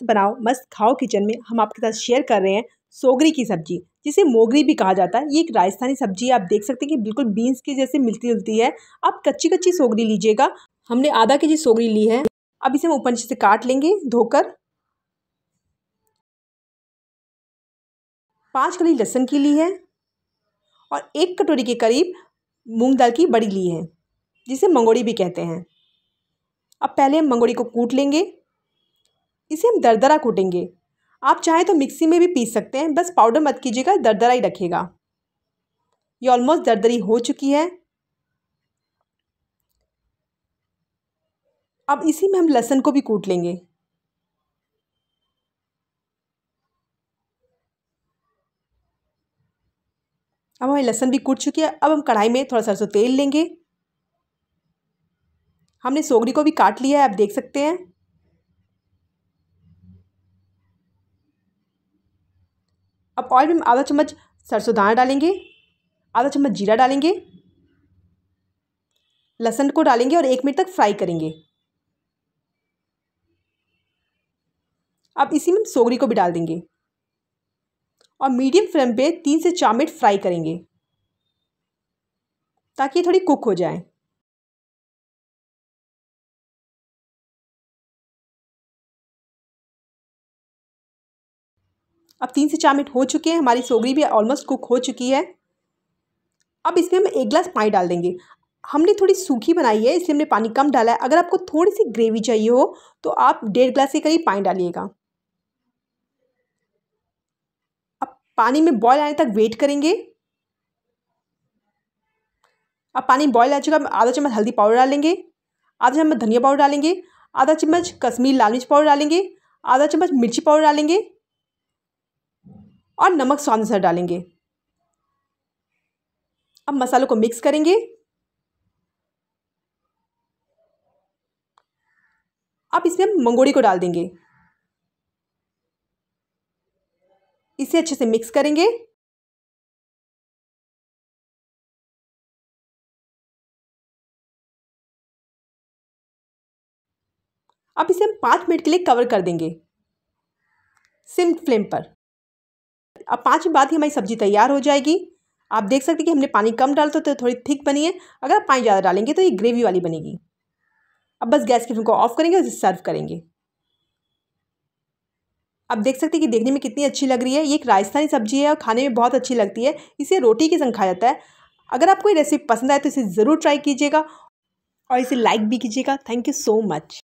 मस्त बनाओ मस्त खाओ किचन में हम आपके साथ शेयर कर रहे हैं सोगरी की सब्जी जिसे मोगरी भी कहा जाता है ये एक राजस्थानी सब्जी है आप देख सकते हैं कि बिल्कुल बीन्स के जैसे मिलती जुलती है आप कच्ची कच्ची सोगरी लीजिएगा हमने आधा के जी सोगरी ली है अब इसे हम ऊपर नीचे से काट लेंगे धोकर पाँच कली लहसुन की ली है और एक कटोरी के करीब मूंग दाल की बड़ी ली है जिसे मंगोड़ी भी कहते हैं अब पहले हम मंगोड़ी को कूट लेंगे इसे हम दरदरा कूटेंगे आप चाहें तो मिक्सी में भी पीस सकते हैं बस पाउडर मत कीजिएगा दरदरा ही रखिएगा ये ऑलमोस्ट दरदरी हो चुकी है अब इसी में हम लहसुन को भी कूट लेंगे अब हमारी लहसुन भी कूट चुकी है अब हम कढ़ाई में थोड़ा सरसों तेल लेंगे हमने सोगरी को भी काट लिया है आप देख सकते हैं अब ऑयल में आधा चम्मच सरसों दाना डालेंगे आधा चम्मच जीरा डालेंगे लहसुन को डालेंगे और एक मिनट तक फ्राई करेंगे अब इसी में सोगरी को भी डाल देंगे और मीडियम फ्लेम पे तीन से चार मिनट फ्राई करेंगे ताकि ये थोड़ी कुक हो जाए अब तीन से चार मिनट हो चुके हैं हमारी सोगरी भी ऑलमोस्ट कुक हो चुकी है अब इसमें हम एक गिलास पानी डाल देंगे हमने थोड़ी सूखी बनाई है इसलिए हमने पानी कम डाला है अगर आपको थोड़ी सी ग्रेवी चाहिए हो तो आप डेढ़ गिलास के करीब पानी डालिएगा अब पानी में बॉयल आने तक वेट करेंगे अब पानी बॉयल आ चुका आधा चम्मच हल्दी पाउडर डालेंगे आधा चम्मच धनिया पाउडर डालेंगे आधा चम्मच कश्मीर लाल मिर्च पाउडर डालेंगे आधा चम्मच मिर्ची पाउडर डालेंगे और नमक स्वाद अनुसार डालेंगे अब मसालों को मिक्स करेंगे अब इसमें हम मंगोड़ी को डाल देंगे इसे अच्छे से मिक्स करेंगे अब इसे हम पांच मिनट के लिए कवर कर देंगे सिम फ्लेम पर अब पाँच मिनट बाद ही हमारी सब्ज़ी तैयार हो जाएगी आप देख सकते हैं कि हमने पानी कम डाला तो थोड़ी थिक बनी है अगर आप पानी ज़्यादा डालेंगे तो ये ग्रेवी वाली बनेगी अब बस गैस की फ्लेम को ऑफ करेंगे और इसे सर्व करेंगे आप देख सकते हैं कि देखने में कितनी अच्छी लग रही है ये एक राजस्थानी सब्जी है और खाने में बहुत अच्छी लगती है इसे रोटी के संग खाया जाता है अगर आपको ये रेसिपी पसंद आए तो इसे ज़रूर ट्राई कीजिएगा और इसे लाइक भी कीजिएगा थैंक यू सो मच